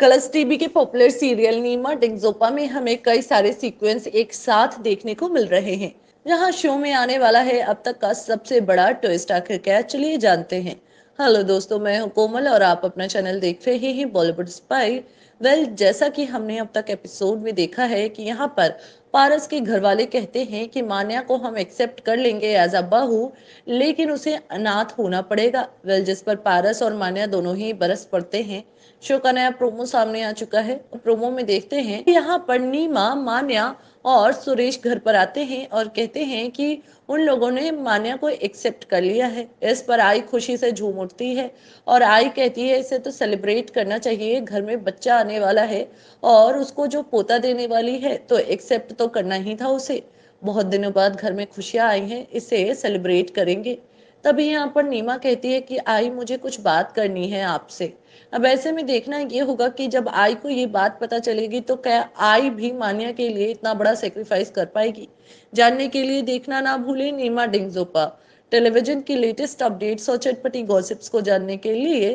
colours TV के popular serial Nima Denzongpa में हमें कई सारे सीक्वेंस एक साथ देखने को मिल रहे हैं जहां शो में आने वाला है अब तक का सबसे बड़ा ट्विस्ट आखिर क्या चलिए जानते हैं हेलो दोस्तों मैं हूं कोमल और आप अपना चैनल देख रहे हैं बॉलीवुड स्पाई वेल well, जैसा कि हमने अब तक एपिसोड में देखा है कि यहाँ पर पारस के घर वाले कहते हैं कि मान्या को हम एक्सेप्ट कर लेंगे एज अ बहू लेकिन उसे अनाथ होना पड़ेगा वेल जिस पर पारस और मान्या दोनों ही बरस पड़ते हैं शो का नया प्रोमो सामने आ चुका है प्रोमो में देखते हैं यहाँ पर नीमा मान्या और सुरेश घर पर आते हैं और कहते हैं कि उन लोगों ने मान्या को एक्सेप्ट कर लिया है इस पर आई खुशी से झूम उठती है और आई कहती है इसे तो सेलिब्रेट करना चाहिए घर में बच्चा आने आने वाला है और उसको जो पोता देने वाली है तो एक्सेप्ट तो करना ही था उसे बहुत दिनों बाद घर में खुशियां आई हैं इसे सेलिब्रेट करेंगे तभी यहाँ पर नीमा कहती है कि आई मुझे कुछ बात करनी है आपसे अब ऐसे में देखना ये होगा कि जब आई को ये बात पता चलेगी तो क्या आई भी मानिया के लिए इतना बड़ा सेक्रीफाइस कर पाएगी जानने के लिए देखना ना भूले नीमा डिंगजोपा टेलीविजन की लेटेस्ट अपडेट्स और चटपटी गॉसिप्स को जानने के लिए